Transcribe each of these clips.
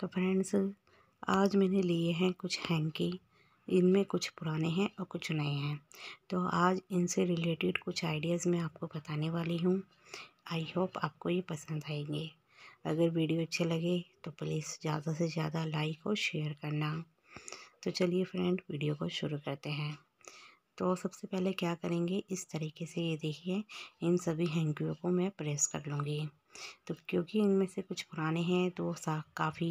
तो फ्रेंड्स आज मैंने लिए हैं कुछ हैंकी इनमें कुछ पुराने हैं और कुछ नए हैं तो आज इनसे रिलेटेड कुछ आइडियाज़ मैं आपको बताने वाली हूँ आई होप आपको ये पसंद आएंगे अगर वीडियो अच्छे लगे तो प्लीज़ ज़्यादा से ज़्यादा लाइक और शेयर करना तो चलिए फ्रेंड वीडियो को शुरू करते हैं तो सबसे पहले क्या करेंगे इस तरीके से ये देखिए इन सभी हैंकियों को मैं प्रेस कर लूँगी तो क्योंकि इनमें से कुछ पुराने हैं तो साख काफ़ी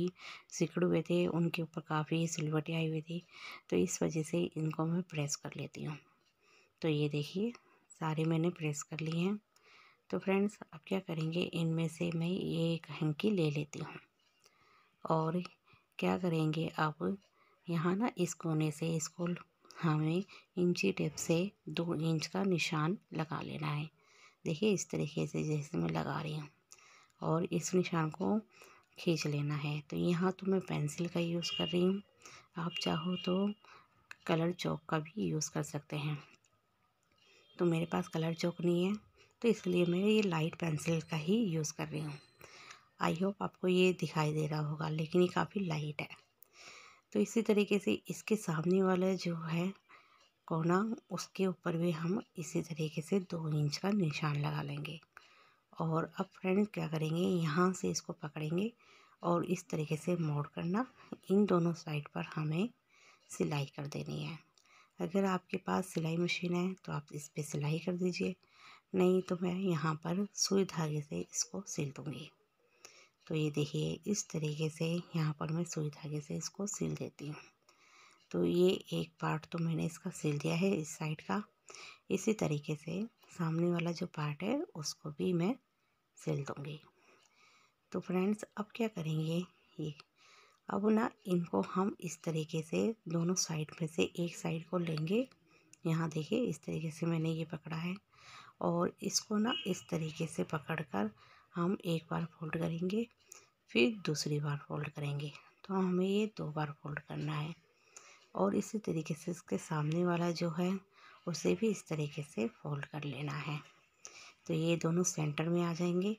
सिकड़ हुए थे उनके ऊपर काफ़ी सिलवटें आई हुई थी तो इस वजह से इनको मैं प्रेस कर लेती हूँ तो ये देखिए सारे मैंने प्रेस कर लिए हैं तो फ्रेंड्स अब क्या करेंगे इनमें से मैं ये एक हंकी ले लेती हूँ और क्या करेंगे अब यहाँ ना इस कोने से इसको हमें इंची टेप से दो इंच का निशान लगा लेना है देखिए इस तरीके से जैसे मैं लगा रही हूँ और इस निशान को खींच लेना है तो यहाँ तो मैं पेंसिल का यूज़ कर रही हूँ आप चाहो तो कलर चौक का भी यूज़ कर सकते हैं तो मेरे पास कलर चौक नहीं है तो इसलिए मैं ये लाइट पेंसिल का ही यूज़ कर रही हूँ आई होप आपको ये दिखाई दे रहा होगा लेकिन ये काफ़ी लाइट है तो इसी तरीके से इसके सामने वाला जो है कोना उसके ऊपर भी हम इसी तरीके से दो इंच का निशान लगा लेंगे और अब फ्रेंड क्या करेंगे यहाँ से इसको पकड़ेंगे और इस तरीके से मोड़ करना इन दोनों साइड पर हमें सिलाई कर देनी है अगर आपके पास सिलाई मशीन है तो आप इस पर सिलाई कर दीजिए नहीं तो मैं यहाँ पर सुई धागे से इसको सिल दूँगी तो ये देखिए इस तरीके से यहाँ पर मैं सुई धागे से इसको सिल देती हूँ तो ये एक पार्ट तो मैंने इसका सिल दिया है इस साइड का इसी तरीके से सामने वाला जो पार्ट है उसको भी मैं सिल दूँगी तो फ्रेंड्स अब क्या करेंगे ये अब ना इनको हम इस तरीके से दोनों साइड में से एक साइड को लेंगे यहाँ देखिए इस तरीके से मैंने ये पकड़ा है और इसको ना इस तरीके से पकड़कर हम एक बार फोल्ड करेंगे फिर दूसरी बार फोल्ड करेंगे तो हमें ये दो बार फोल्ड करना है और इसी तरीके से इसके सामने वाला जो है उसे भी इस तरीके से फोल्ड कर लेना है तो ये दोनों सेंटर में आ जाएंगे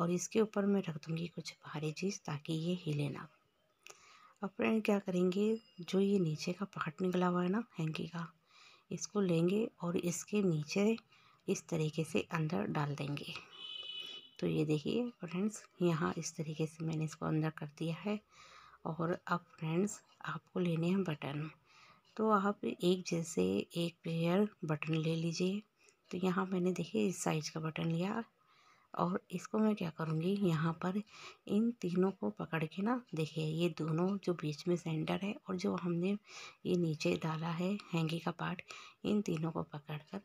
और इसके ऊपर मैं रख दूँगी कुछ भारी चीज़ ताकि ये हिले ना अब फ्रेंड क्या करेंगे जो ये नीचे का पार्ट निकला हुआ है ना हैंकी का इसको लेंगे और इसके नीचे इस तरीके से अंदर डाल देंगे तो ये देखिए फ्रेंड्स यहाँ इस तरीके से मैंने इसको अंदर कर दिया है और अब फ्रेंड्स आपको लेने हैं बटन तो आप एक जैसे एक पेयर बटन ले लीजिए तो यहाँ मैंने देखिए इस साइज़ का बटन लिया और इसको मैं क्या करूँगी यहाँ पर इन तीनों को पकड़ के ना देखिए ये दोनों जो बीच में सेंटर है और जो हमने ये नीचे डाला है हैंगी का पार्ट इन तीनों को पकड़कर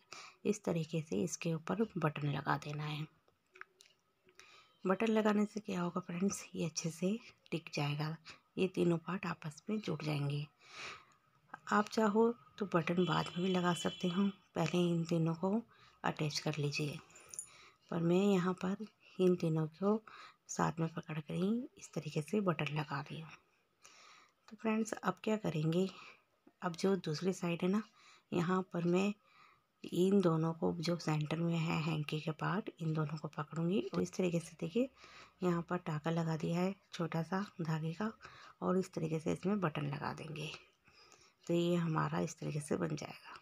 इस तरीके से इसके ऊपर बटन लगा देना है बटन लगाने से क्या होगा फ्रेंड्स ये अच्छे से टिक जाएगा ये तीनों पार्ट आपस में जुड़ जाएंगे आप चाहो तो बटन बाद में भी लगा सकते हो पहले इन तीनों को अटैच कर लीजिए पर मैं यहाँ पर इन तीनों को साथ में पकड़ कर ही इस तरीके से बटन लगा रही हूँ तो फ्रेंड्स अब क्या करेंगे अब जो दूसरी साइड है ना यहाँ पर मैं इन दोनों को जो सेंटर में है हैंकी के पार्ट इन दोनों को पकड़ूंगी और तो इस तरीके से देखिए यहाँ पर टाका लगा दिया है छोटा सा धागे का और इस तरीके से इसमें बटन लगा देंगे तो ये हमारा इस तरीके से बन जाएगा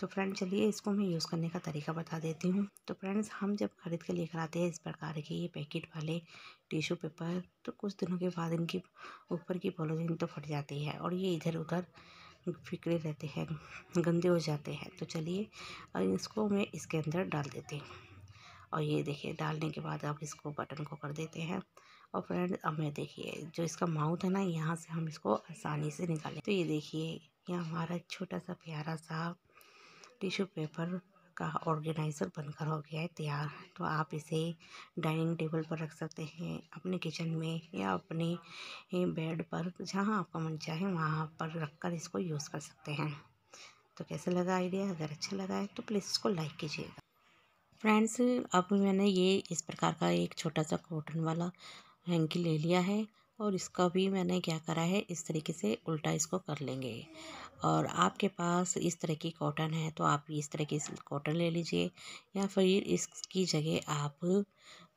तो फ्रेंड चलिए इसको मैं यूज़ करने का तरीका बता देती हूँ तो फ्रेंड्स हम जब ख़रीद के लेकर आते हैं इस प्रकार के ये पैकेट वाले टिशू पेपर तो कुछ दिनों के बाद इनकी ऊपर की पॉलीथीन तो फट जाती है और ये इधर उधर फिक्रे रहते हैं गंदे हो जाते हैं तो चलिए और इसको मैं इसके अंदर डाल देती हूँ और ये देखिए डालने के बाद आप इसको बटन को कर देते हैं और फ्रेंड अब ये देखिए जो इसका माउथ है ना यहाँ से हम इसको आसानी से निकालें तो ये देखिए ये हमारा छोटा सा प्यारा सा टिश्यू पेपर का ऑर्गेनाइज़र बनकर हो गया है तैयार तो आप इसे डाइनिंग टेबल पर रख सकते हैं अपने किचन में या अपने बेड पर जहाँ आपका मन चाहे वहाँ पर रख कर इसको यूज़ कर सकते हैं तो कैसा लगा आइडिया अगर अच्छा लगा है तो प्लीज़ इसको लाइक कीजिएगा फ्रेंड्स अब मैंने ये इस प्रकार का एक छोटा सा कॉटन वाला हैंकी ले लिया है और इसका भी मैंने क्या करा है इस तरीके से उल्टा इसको कर लेंगे और आपके पास इस तरह की कॉटन है तो आप इस तरह की कॉटन ले लीजिए या फिर इसकी जगह आप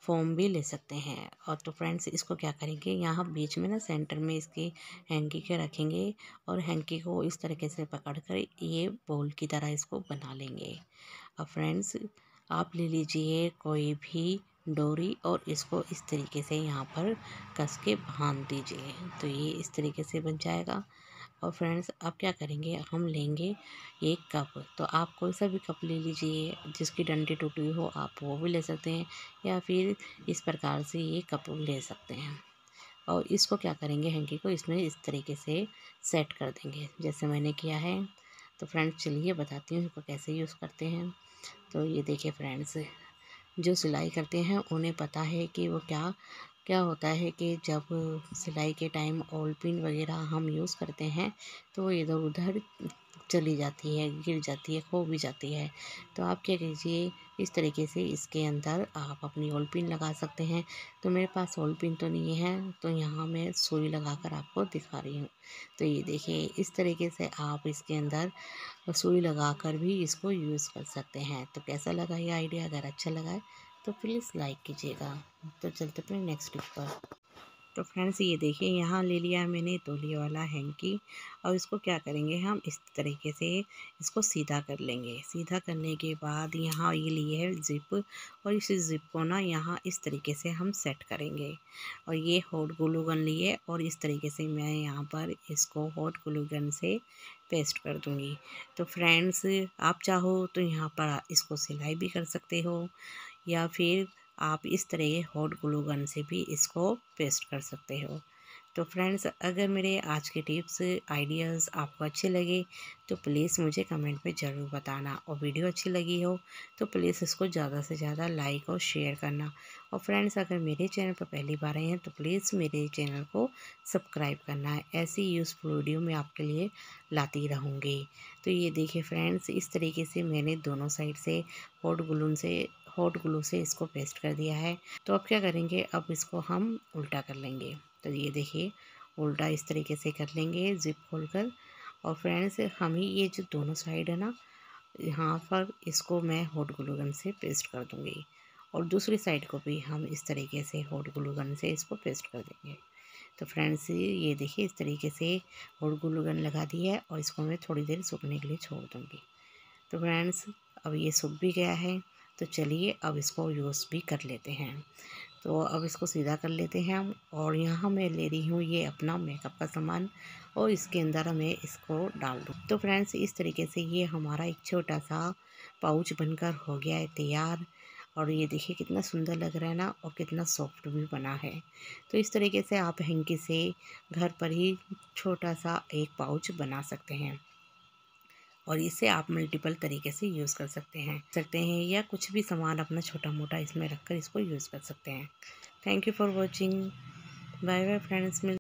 फोम भी ले सकते हैं और तो फ्रेंड्स इसको क्या करेंगे यहाँ बीच में ना सेंटर में इसके हैंकी के रखेंगे और हैंकी को इस तरीके से पकड़ कर ये बोल की तरह इसको बना लेंगे अब फ्रेंड्स आप ले लीजिए कोई भी डोरी और इसको इस तरीके से यहाँ पर कस के बांध दीजिए तो ये इस तरीके से बन जाएगा और फ्रेंड्स अब क्या करेंगे हम लेंगे एक कप तो आप कोई सा भी कप ले लीजिए जिसकी डंडी टूटी हो आप वो भी ले सकते हैं या फिर इस प्रकार से ये कप ले सकते हैं और इसको क्या करेंगे हैंकी को इसमें इस तरीके से सेट कर देंगे जैसे मैंने किया है तो फ्रेंड्स चलिए बताती हूँ इसको कैसे यूज़ करते हैं तो ये देखिए फ्रेंड्स जो सिलाई करते हैं उन्हें पता है कि वो क्या क्या होता है कि जब सिलाई के टाइम ऑल पिन वगैरह हम यूज़ करते हैं तो इधर उधर चली जाती है गिर जाती है खो भी जाती है तो आप क्या कीजिए इस तरीके से इसके अंदर आप अपनी ओल पिन लगा सकते हैं तो मेरे पास ओल पिन तो नहीं है तो यहाँ मैं सुई लगाकर आपको दिखा रही हूँ तो ये देखिए इस तरीके से आप इसके अंदर सुई लगाकर भी इसको यूज़ कर सकते हैं तो कैसा लगा ये आइडिया अगर अच्छा लगा है तो प्लीज़ लाइक कीजिएगा तो चलते अपने नेक्स्ट वीक पर तो फ्रेंड्स ये देखिए यहाँ ले लिया मैंने तोलिए वाला हैंकी और इसको क्या करेंगे हम इस तरीके से इसको सीधा कर लेंगे सीधा करने के बाद यहाँ ये लिए है ज़िप और इस ज़िप को ना यहाँ इस तरीके से हम सेट करेंगे और ये हॉट ग्लूगन लिए और इस तरीके से मैं यहाँ पर इसको हॉट ग्लूगन से पेस्ट कर दूँगी तो फ्रेंड्स आप चाहो तो यहाँ पर इसको सिलाई भी कर सकते हो या फिर आप इस तरह के हॉट ग्लू गन से भी इसको पेस्ट कर सकते हो तो फ्रेंड्स अगर मेरे आज के टिप्स आइडियाज़ आपको अच्छे लगे तो प्लीज़ मुझे कमेंट में ज़रूर बताना और वीडियो अच्छी लगी हो तो प्लीज़ इसको ज़्यादा से ज़्यादा लाइक और शेयर करना और फ्रेंड्स अगर मेरे चैनल पर पहली बार आए हैं तो प्लीज़ मेरे चैनल को सब्सक्राइब करना है ऐसी यूज़फुल वीडियो मैं आपके लिए लाती रहूँगी तो ये देखिए फ्रेंड्स इस तरीके से मैंने दोनों साइड से हॉट ग्लून से हॉट ग्लू से इसको पेस्ट कर दिया है तो अब क्या करेंगे अब इसको हम उल्टा कर लेंगे तो ये देखिए उल्टा इस तरीके से कर लेंगे जिप खोल कर और फ्रेंड्स हम ही ये जो दोनों साइड है ना यहाँ पर इसको मैं हॉट ग्लू गन से पेस्ट कर दूँगी और दूसरी साइड को भी हम इस तरीके से हॉट ग्लू गन से इसको पेस्ट कर देंगे तो फ्रेंड्स ये देखिए इस तरीके से हॉट ग्लू गन लगा दी है और इसको मैं थोड़ी देर सूखने के लिए छोड़ दूँगी तो फ्रेंड्स अब ये सूख भी गया है तो चलिए अब इसको यूज़ भी कर लेते हैं तो अब इसको सीधा कर लेते हैं हम और यहाँ मैं ले रही हूँ ये अपना मेकअप का सामान और इसके अंदर मैं इसको डाल दूँ तो फ्रेंड्स इस तरीके से ये हमारा एक छोटा सा पाउच बनकर हो गया है तैयार और ये देखिए कितना सुंदर लग रहा है ना और कितना सॉफ्ट भी बना है तो इस तरीके से आप हैंकी से घर पर ही छोटा सा एक पाउच बना सकते हैं और इसे आप मल्टीपल तरीके से यूज़ कर सकते हैं सकते हैं या कुछ भी सामान अपना छोटा मोटा इसमें रख कर इसको यूज़ कर सकते हैं thank you for watching bye bye friends mill